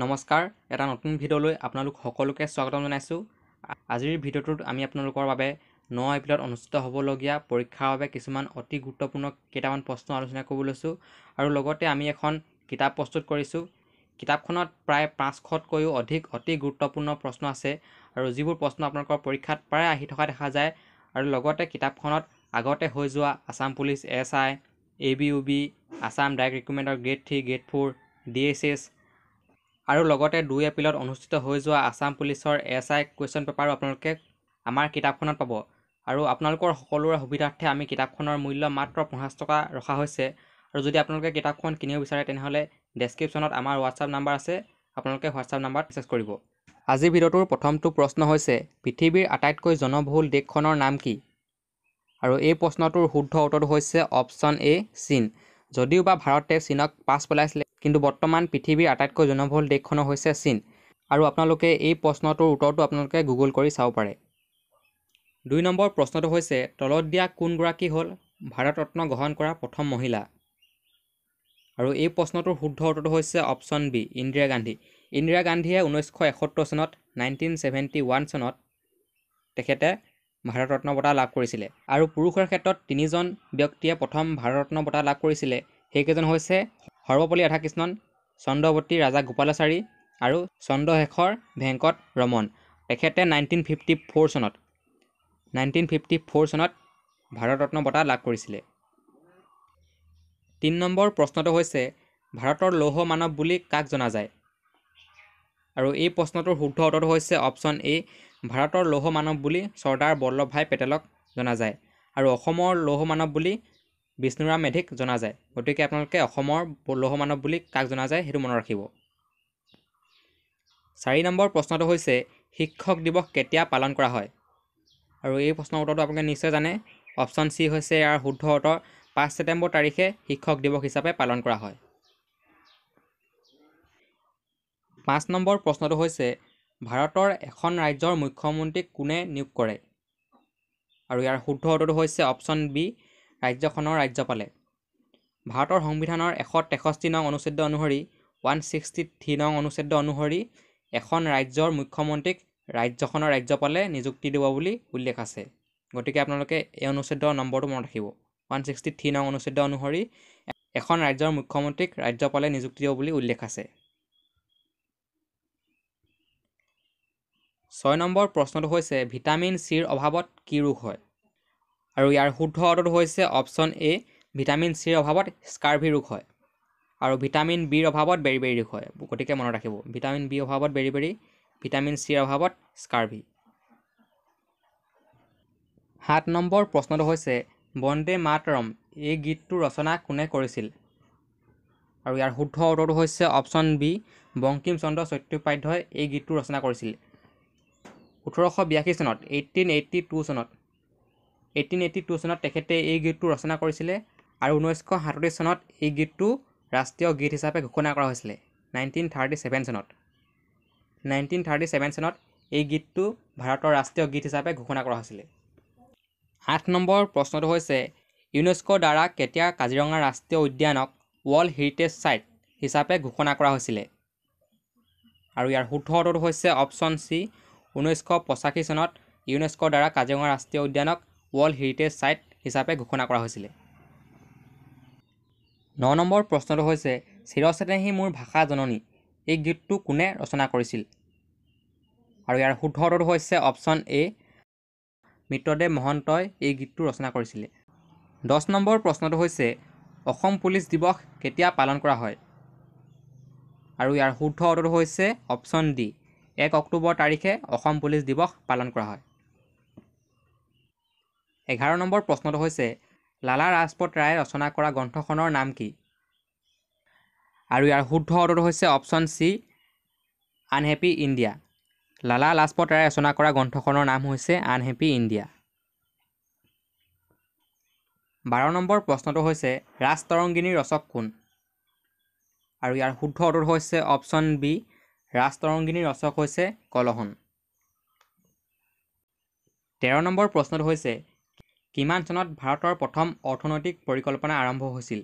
নমস্কাৰ এটা নতুন ভিডিঅ'লৈ আপোনালোক সকলোকে স্বাগতম জনাইছোঁ আজিৰ ভিডিঅ'টোত আমি আপোনালোকৰ বাবে ন এপ্ৰিলত অনুষ্ঠিত হ'বলগীয়া পৰীক্ষাৰ বাবে কিছুমান অতি গুৰুত্বপূৰ্ণ কেইটামান প্ৰশ্ন আলোচনা কৰিব লৈছোঁ আৰু লগতে আমি এখন কিতাপ প্ৰস্তুত কৰিছোঁ কিতাপখনত প্ৰায় পাঁচশতকৈও অধিক অতি গুৰুত্বপূৰ্ণ প্ৰশ্ন আছে আৰু যিবোৰ প্ৰশ্ন আপোনালোকৰ পৰীক্ষাত প্ৰায় আহি থকা দেখা যায় আৰু লগতে কিতাপখনত আগতে হৈ যোৱা Assam police S I A B U B Assam direct ৰিক্ৰুইমেণ্টৰ grade three grade four D S S আৰু লগতে দুই এপ্ৰিলত অনুষ্ঠিত হৈ যোৱা আছাম পুলিচৰ এছ আই কুৱেশ্যন পেপাৰো আপোনালোকে আমাৰ কিতাপখনত পাব আৰু আপোনালোকৰ সকলোৰে সুবিধাৰ্থে আমি কিতাপখনৰ মূল্য মাত্ৰ পঞ্চাছ টকা ৰখা হৈছে আৰু যদি আপোনালোকে কিতাপখন কিনিব বিচাৰে তেনেহ'লে ডেছক্ৰিপশ্যনত আমাৰ হোৱাটছআপ নাম্বাৰ আছে আপোনালোকে হোৱাটছআপ নাম্বাৰত মেছেজ কৰিব আজিৰ ভিডিঅ'টোৰ প্ৰথমটো প্ৰশ্ন হৈছে পৃথিৱীৰ আটাইতকৈ জনবহুল দেশখনৰ নাম কি আৰু এই প্ৰশ্নটোৰ শুদ্ধ উত্তৰটো হৈছে অপশ্যন এ চীন যদিওবা ভাৰতে চীনক পাছ পেলাইছিলে কিন্তু বৰ্তমান পৃথিৱীৰ আটাইতকৈ জনবহুল দেশখনৰ হৈছে চীন আৰু আপোনালোকে এই প্ৰশ্নটোৰ উত্তৰটো আপোনালোকে গুগল কৰি চাব পাৰে দুই নম্বৰ প্ৰশ্নটো হৈছে তলত দিয়া কোনগৰাকী হ'ল ভাৰতৰত্ন গ্ৰহণ কৰা প্ৰথম মহিলা আৰু এই প্ৰশ্নটোৰ শুদ্ধ উত্তৰটো হৈছে অপশ্যন বি ইন্দিৰা গান্ধী ইন্দিৰা গান্ধীয়ে ঊনৈছশ এসত্তৰ চনত নাইনটিন ছেভেণ্টি ওৱান চনত তেখেতে ভাৰতৰত্ন বঁটা লাভ কৰিছিলে আৰু পুৰুষৰ ক্ষেত্ৰত তিনিজন ব্যক্তিয়ে প্ৰথম ভাৰতৰত্ন বঁটা লাভ কৰিছিলে সেইকেইজন হৈছে সৰ্বপল্লী ৰাধাকৃষ্ণন চন্দ্ৰৱতী ৰাজা গোপালাচাৰী আৰু চন্দ্ৰশেখৰ ভেংকট ৰমন তেখেতে নাইনটিন ফিফটি ফ'ৰ চনত নাইনটিন ফিফটি ফ'ৰ চনত ভাৰতৰত্ন বঁটা লাভ কৰিছিলে তিনি নম্বৰ প্ৰশ্নটো হৈছে ভাৰতৰ লৌহ মানৱ বুলি কাক জনা যায় আৰু এই প্ৰশ্নটোৰ শুদ্ধ উত্তৰটো হৈছে অপশ্যন এ ভাৰতৰ লৌহ মানৱ বুলি চৰ্দাৰ বল্লভ ভাই পেটেলক জনা যায় আৰু অসমৰ লৌহ মানৱ বুলি বিষ্ণুৰাম মেধিক জনা যায় গতিকে আপোনালোকে অসমৰ লৌহ মানৱ বুলি কাক জনা যায় সেইটো মনত ৰাখিব চাৰি নম্বৰ প্ৰশ্নটো হৈছে শিক্ষক দিৱস কেতিয়া পালন কৰা হয় আৰু এই প্ৰশ্নৰ উত্তৰটো আপোনালোকে নিশ্চয় জানে অপশ্যন চি হৈছে ইয়াৰ শুদ্ধ উত্তৰ পাঁচ ছেপ্টেম্বৰ তাৰিখে শিক্ষক দিৱস হিচাপে পালন কৰা হয় পাঁচ নম্বৰ প্ৰশ্নটো হৈছে ভাৰতৰ এখন ৰাজ্যৰ মুখ্যমন্ত্ৰীক কোনে নিয়োগ কৰে আৰু ইয়াৰ শুদ্ধ উত্তৰটো হৈছে অপশ্যন বি ৰাজ্যখনৰ ৰাজ্যপালে ভাৰতৰ সংবিধানৰ এশ তেষষ্ঠি নং অনুচ্ছেদ অনুসৰি ওৱান ছিক্সটি থ্ৰী নং অনুচ্ছেদ অনুসৰি এখন ৰাজ্যৰ মুখ্যমন্ত্ৰীক ৰাজ্যখনৰ ৰাজ্যপালে নিযুক্তি দিব বুলি উল্লেখ আছে গতিকে আপোনালোকে এই অনুচ্ছেদৰ নম্বৰটো মনত ৰাখিব ওৱান ছিক্সটি থ্ৰী নং অনুচ্ছেদ অনুসৰি এখন ৰাজ্যৰ মুখ্যমন্ত্ৰীক ৰাজ্যপালে নিযুক্তি দিব বুলি উল্লেখ আছে ছয় নম্বৰ প্ৰশ্নটো হৈছে ভিটামিন চিৰ অভাৱত কি ৰোগ হয় আৰু ইয়াৰ শুদ্ধ অৰ্থটো হৈছে অপশ্যন এ ভিটামিন চিৰ অভাৱত স্কাৰ্ভি ৰোগ হয় আৰু ভিটামিন বিৰ অভাৱত বেৰিবেৰি ৰোগ হয় গতিকে মনত ৰাখিব ভিটামিন বি অভাৱত বেৰিবেৰি ভিটামিন চিৰ অভাৱত স্কাৰ্ভি সাত নম্বৰ প্ৰশ্নটো হৈছে বন্দে মাতৰম এই গীতটো ৰচনা কোনে কৰিছিল আৰু ইয়াৰ শুদ্ধ উত্তৰটো হৈছে অপশ্যন বি বংকিম চন্দ্ৰ চত্যোপাধ্যায় এই গীতটো ৰচনা কৰিছিল ওঠৰশ বিয়াশী চনত এইটিন এইটি টু চনত এইটিন এইটি টু চনত তেখেতে এই গীতটো ৰচনা কৰিছিলে আৰু ঊনৈছশ সাতত্ৰিছ চনত এই গীতটো ৰাষ্ট্ৰীয় গীত হিচাপে ঘোষণা কৰা হৈছিলে নাইনটিন থাৰ্টি ছেভেন চনত নাইনটিন থাৰ্টি ছেভেন চনত এই গীতটো ভাৰতৰ ৰাষ্ট্ৰীয় গীত হিচাপে ঘোষণা কৰা হৈছিলে আঠ নম্বৰ প্ৰশ্নটো হৈছে ইউনেস্কোৰ দ্বাৰা কেতিয়া কাজিৰঙা ৰাষ্ট্ৰীয় উদ্যানক ৱৰ্ল্ড হেৰিটেজ ছাইট হিচাপে ঘোষণা কৰা হৈছিলে আৰু ইয়াৰ শুদ্ধ অৰ্থটো হৈছে অপশ্যন চি ঊনৈছশ পঁচাশী চনত ইউনেস্কোৰ দ্বাৰা কাজিৰঙা ৰাষ্ট্ৰীয় উদ্যানক ৱৰ্ল্ড হেৰিটেজ ছাইট হিচাপে ঘোষণা কৰা হৈছিলে ন নম্বৰ প্ৰশ্নটো হৈছে চিৰচেনেহি মোৰ ভাষা জননী এই গীতটো কোনে ৰচনা কৰিছিল আৰু ইয়াৰ শুদ্ধ উত্তৰটো হৈছে অপশ্যন এ মিত্ৰদেৱ মহন্তই এই গীতটো ৰচনা কৰিছিলে দহ নম্বৰ প্ৰশ্নটো হৈছে অসম পুলিচ দিৱস কেতিয়া পালন কৰা হয় আৰু ইয়াৰ শুদ্ধ উত্তৰটো হৈছে অপশ্যন ডি এক অক্টোবৰ তাৰিখে অসম পুলিচ দিৱস পালন কৰা হয় এঘাৰ নম্বৰ প্ৰশ্নটো হৈছে লালা ৰাজপথ ৰায়ে ৰচনা কৰা গ্ৰন্থখনৰ নাম কি আৰু ইয়াৰ শুদ্ধ অৰ্থটো হৈছে option C unhappy India Lala Lajpat ৰায়ে ৰচনা কৰা গ্ৰন্থখনৰ নাম হৈছে আনহেপী ইণ্ডিয়া বাৰ নম্বৰ প্ৰশ্নটো হৈছে ৰাজ তৰংগিনীৰ ৰচক কোন আৰু ইয়াৰ শুদ্ধ অৰ্থটো হৈছে অপশ্যন বি ৰাজ তৰংগিনীৰ ৰচক হৈছে কলহন তেৰ নম্বৰ প্ৰশ্নটো হৈছে কিমান চনত ভাৰতৰ প্ৰথম অৰ্থনৈতিক পৰিকল্পনা আৰম্ভ হৈছিল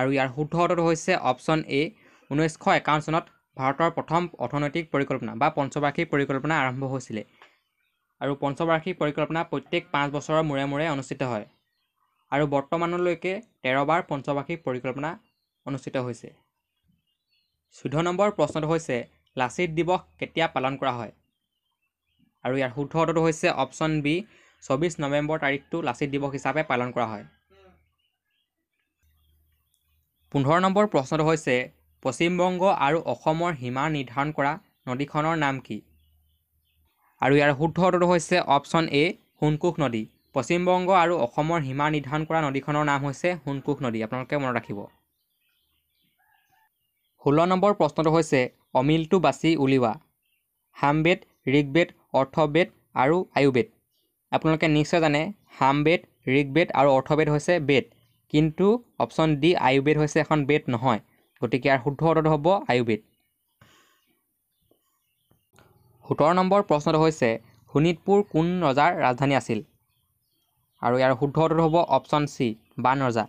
আৰু ইয়াৰ শুদ্ধ উত্তৰটো হৈছে অপশ্যন এ ঊনৈছশ একাৱন্ন চনত ভাৰতৰ প্ৰথম অৰ্থনৈতিক পৰিকল্পনা বা পঞ্চবাৰ্ষিক পৰিকল্পনা আৰম্ভ হৈছিলে আৰু পঞ্চবাৰ্ষিক পৰিকল্পনা প্ৰত্যেক পাঁচ বছৰৰ মূৰে মূৰে অনুষ্ঠিত হয় আৰু বৰ্তমানলৈকে তেৰবাৰ পঞ্চবাৰ্ষিক পৰিকল্পনা অনুষ্ঠিত হৈছে চৈধ্য নম্বৰ প্ৰশ্নটো হৈছে লাচিত দিৱস কেতিয়া পালন কৰা হয় আৰু ইয়াৰ শুদ্ধ উত্তৰটো হৈছে অপশ্যন বি চৌবিছ নৱেম্বৰ তাৰিখটো লাচিত দিৱস হিচাপে পালন কৰা হয় পোন্ধৰ নম্বৰ প্ৰশ্নটো হৈছে পশ্চিমবংগ আৰু অসমৰ সীমা নিৰ্ধাৰণ কৰা নদীখনৰ নাম কি আৰু ইয়াৰ শুদ্ধ উত্তৰটো হৈছে অপশ্যন এ সোণকোষ নদী পশ্চিমবংগ আৰু অসমৰ সীমা নিৰ্ধাৰণ কৰা নদীখনৰ নাম হৈছে সোণকোষ নদী আপোনালোকে মনত ৰাখিব ষোল্ল নম্বৰ প্ৰশ্নটো হৈছে অমিলটো বাছি উলিওৱা হামবেদ ঋগবেদ অৰ্থবেদ আৰু আয়ুৰ্বেদ আপোনালোকে নিশ্চয় জানে হামবেদ ঋগবেদ আৰু অৰ্থবেদ হৈছে বেদ কিন্তু অপশ্যন ডি আয়ুৰ্বেদ হৈছে এখন বেদ নহয় গতিকে ইয়াৰ শুদ্ধ উত্তৰটো হ'ব আয়ুৰ্বেদ সোতৰ নম্বৰ প্ৰশ্নটো হৈছে শোণিতপুৰ কোন ৰজাৰ ৰাজধানী আছিল আৰু ইয়াৰ শুদ্ধ উত্তৰটো হ'ব অপশ্যন চি বান ৰজা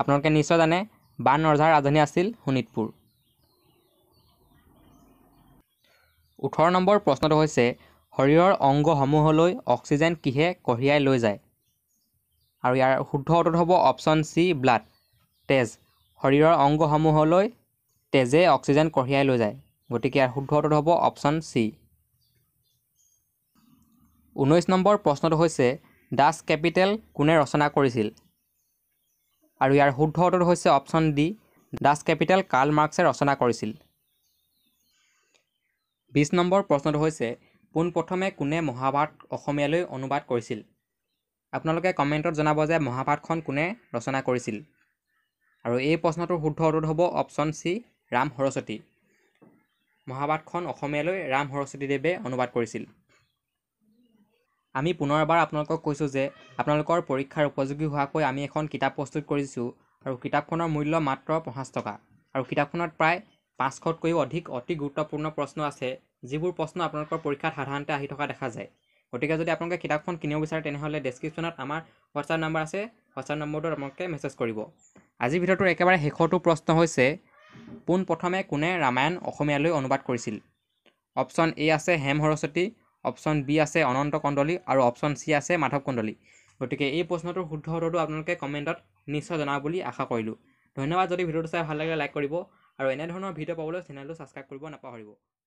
আপোনালোকে নিশ্চয় জানে বান ৰজাৰ ৰাজধানী আছিল শোণিতপুৰ ওঠৰ নম্বৰ প্ৰশ্নটো হৈছে শৰীৰৰ অংগসমূহলৈ অক্সিজেন কিহে কঢ়িয়াই লৈ যায় আৰু ইয়াৰ শুদ্ধ উত্তৰ হ'ব অপশ্যন চি ব্লাড তেজ শৰীৰৰ অংগসমূহলৈ তেজে অক্সিজেন কঢ়িয়াই লৈ যায় গতিকে ইয়াৰ শুদ্ধ উত্তৰ হ'ব অপশ্যন চি ঊনৈছ নম্বৰ প্ৰশ্নটো হৈছে ডাচ কেপিটেল কোনে ৰচনা কৰিছিল আৰু ইয়াৰ শুদ্ধ উত্তৰ হৈছে option D Das Kapital Karl মাৰ্কছে ৰচনা কৰিছিল বিছ নম্বৰ প্ৰশ্নটো হৈছে পোনপ্ৰথমে কোনে মহাভাৰত অসমীয়ালৈ অনুবাদ কৰিছিল আপোনালোকে কমেণ্টত জনাব যে মহাভাৰতখন কোনে ৰচনা কৰিছিল আৰু এই প্ৰশ্নটোৰ শুদ্ধ উত্তৰ হ'ব অপশ্যন চি ৰাম সৰস্বতী মহাভাৰতখন অসমীয়ালৈ ৰাম সৰস্বতীদেৱে অনুবাদ কৰিছিল আমি পুনৰ এবাৰ আপোনালোকক কৈছোঁ যে আপোনালোকৰ পৰীক্ষাৰ উপযোগী হোৱাকৈ আমি এখন কিতাপ প্ৰস্তুত কৰিছোঁ আৰু কিতাপখনৰ মূল্য মাত্ৰ পঞ্চাছ টকা আৰু কিতাপখনত প্ৰায় পাঁচশতকৈও অধিক অতি গুৰুত্বপূৰ্ণ প্ৰশ্ন আছে যিবোৰ প্ৰশ্ন আপোনালোকৰ পৰীক্ষাত সাধাৰণতে আহি থকা দেখা যায় গতিকে যদি আপোনালোকে কিতাপখন কিনিব বিচাৰে তেনেহ'লে ডেছক্ৰিপশ্যনত আমাৰ হোৱাটছআপ নাম্বাৰ আছে হোৱাটছআপ নম্বৰটোত আপোনালোকে মেছেজ কৰিব আজি ভিডিঅ'টোৰ একেবাৰে শেষৰটো প্ৰশ্ন হৈছে পোনপ্ৰথমে কোনে ৰামায়ণ অসমীয়ালৈ অনুবাদ কৰিছিল অপশ্যন এ আছে হেম সৰস্বতী অপশ্যন বি আছে অনন্ত কণ্ডলী আৰু অপশ্যন চি আছে মাধৱ কণ্ডলী গতিকে এই প্ৰশ্নটোৰ শুদ্ধ উত্তৰটো আপোনালোকে কমেণ্টত নিশ্চয় জনাব বুলি আশা কৰিলোঁ ধন্যবাদ যদি ভিডিঅ'টো চাই ভাল লাগিলে লাইক কৰিব আৰু এনেধৰণৰ ভিডিঅ' পাবলৈ চেনেলটো ছাবস্ক্ৰাইব কৰিব নাপাহৰিব